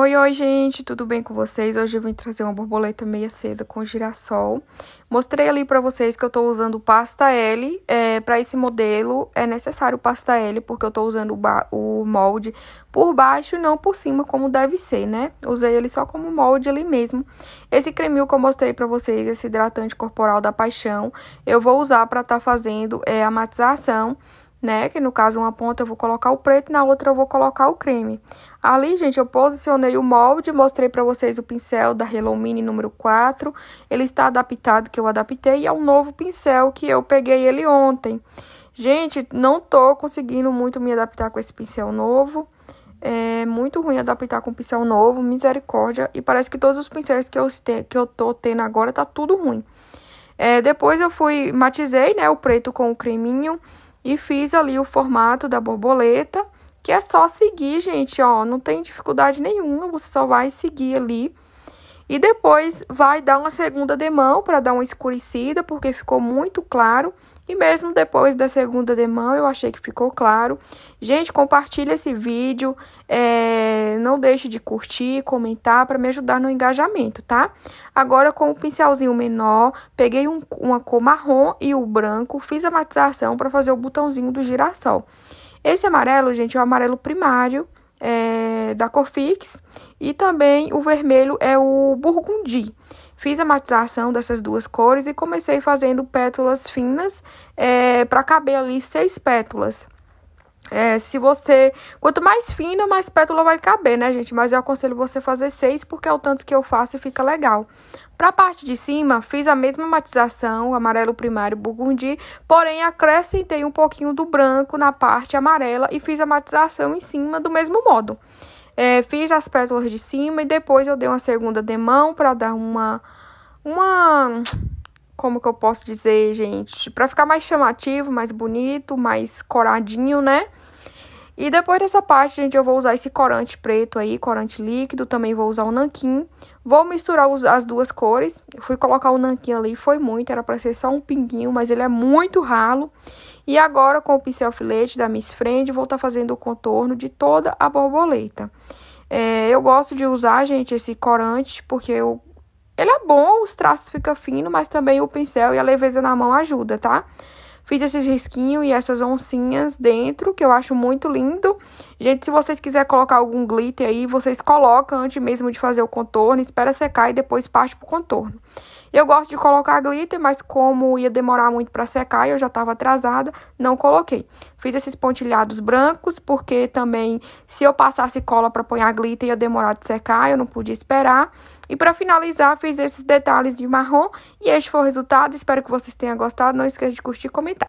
Oi, oi, gente, tudo bem com vocês? Hoje eu vim trazer uma borboleta meia seda com girassol. Mostrei ali pra vocês que eu tô usando pasta L. É, pra esse modelo é necessário pasta L, porque eu tô usando o, o molde por baixo e não por cima, como deve ser, né? Usei ele só como molde ali mesmo. Esse creminho que eu mostrei pra vocês, esse hidratante corporal da paixão, eu vou usar pra tá fazendo é, a matização né? Que no caso, uma ponta eu vou colocar o preto, na outra eu vou colocar o creme. Ali, gente, eu posicionei o molde, mostrei pra vocês o pincel da Hello Mini número 4. Ele está adaptado, que eu adaptei, e é um novo pincel que eu peguei ele ontem. Gente, não tô conseguindo muito me adaptar com esse pincel novo. É muito ruim adaptar com pincel novo, misericórdia. E parece que todos os pincéis que eu, te, que eu tô tendo agora tá tudo ruim. É, depois eu fui, matizei, né, o preto com o creminho. E fiz ali o formato da borboleta, que é só seguir, gente, ó, não tem dificuldade nenhuma, você só vai seguir ali. E depois vai dar uma segunda demão para dar uma escurecida, porque ficou muito claro. E mesmo depois da segunda demão, eu achei que ficou claro. Gente, compartilha esse vídeo, é, não deixe de curtir, comentar para me ajudar no engajamento, tá? Agora com o um pincelzinho menor, peguei um, uma cor marrom e o branco, fiz a matização para fazer o botãozinho do girassol. Esse amarelo, gente, é o amarelo primário é, da cor fix e também o vermelho é o burgundi. Fiz a matização dessas duas cores e comecei fazendo pétalas finas é, eh, para caber ali seis pétalas. É, se você. Quanto mais fina, mais pétala vai caber, né, gente? Mas eu aconselho você fazer seis, porque é o tanto que eu faço e fica legal. Para a parte de cima, fiz a mesma matização, amarelo primário burgundi, porém acrescentei um pouquinho do branco na parte amarela e fiz a matização em cima do mesmo modo. É, fiz as pétalas de cima e depois eu dei uma segunda demão para dar uma. Uma. Como que eu posso dizer, gente? Para ficar mais chamativo, mais bonito, mais coradinho, né? E depois dessa parte, gente, eu vou usar esse corante preto aí, corante líquido, também vou usar o nanquim. Vou misturar as duas cores. Eu fui colocar o nanquim ali, foi muito, era pra ser só um pinguinho, mas ele é muito ralo. E agora, com o pincel filete da Miss Friend, vou estar tá fazendo o contorno de toda a borboleta. É, eu gosto de usar, gente, esse corante, porque eu ele é bom, os traços ficam finos, mas também o pincel e a leveza na mão ajuda, tá? Fiz esses risquinhos e essas oncinhas dentro, que eu acho muito lindo. Gente, se vocês quiserem colocar algum glitter aí, vocês colocam antes mesmo de fazer o contorno, espera secar e depois parte pro contorno. Eu gosto de colocar glitter, mas como ia demorar muito para secar e eu já estava atrasada, não coloquei. Fiz esses pontilhados brancos, porque também se eu passasse cola para apanhar glitter ia demorar de secar, eu não podia esperar. E para finalizar, fiz esses detalhes de marrom e este foi o resultado. Espero que vocês tenham gostado. Não esqueça de curtir e comentar.